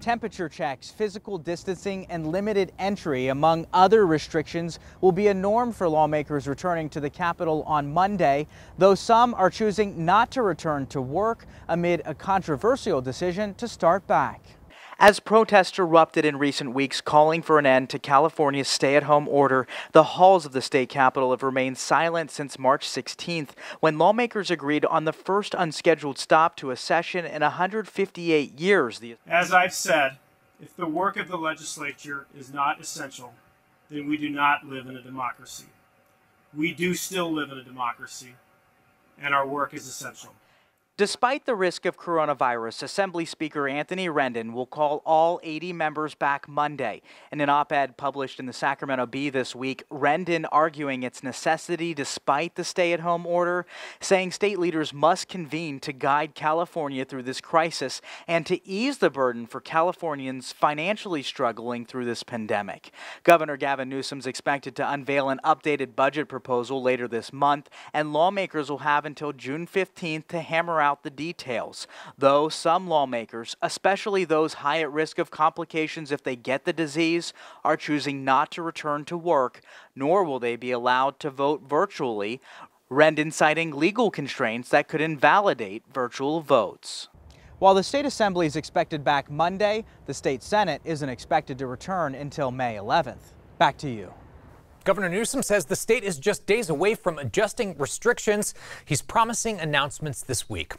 Temperature checks, physical distancing, and limited entry, among other restrictions, will be a norm for lawmakers returning to the Capitol on Monday, though some are choosing not to return to work amid a controversial decision to start back. As protests erupted in recent weeks calling for an end to California's stay at home order, the halls of the state capitol have remained silent since March 16th when lawmakers agreed on the first unscheduled stop to a session in 158 years. As I've said, if the work of the legislature is not essential, then we do not live in a democracy. We do still live in a democracy, and our work is essential. Despite the risk of coronavirus, Assembly Speaker Anthony Rendon will call all 80 members back Monday. In an op ed published in the Sacramento Bee this week, Rendon arguing its necessity despite the stay at home order, saying state leaders must convene to guide California through this crisis and to ease the burden for Californians financially struggling through this pandemic. Governor Gavin Newsom is expected to unveil an updated budget proposal later this month, and lawmakers will have until June 15th to hammer out out the details, though some lawmakers, especially those high at risk of complications if they get the disease, are choosing not to return to work, nor will they be allowed to vote virtually, Rendon citing legal constraints that could invalidate virtual votes. While the state assembly is expected back Monday, the state senate isn't expected to return until May 11th. Back to you. Governor Newsom says the state is just days away from adjusting restrictions. He's promising announcements this week.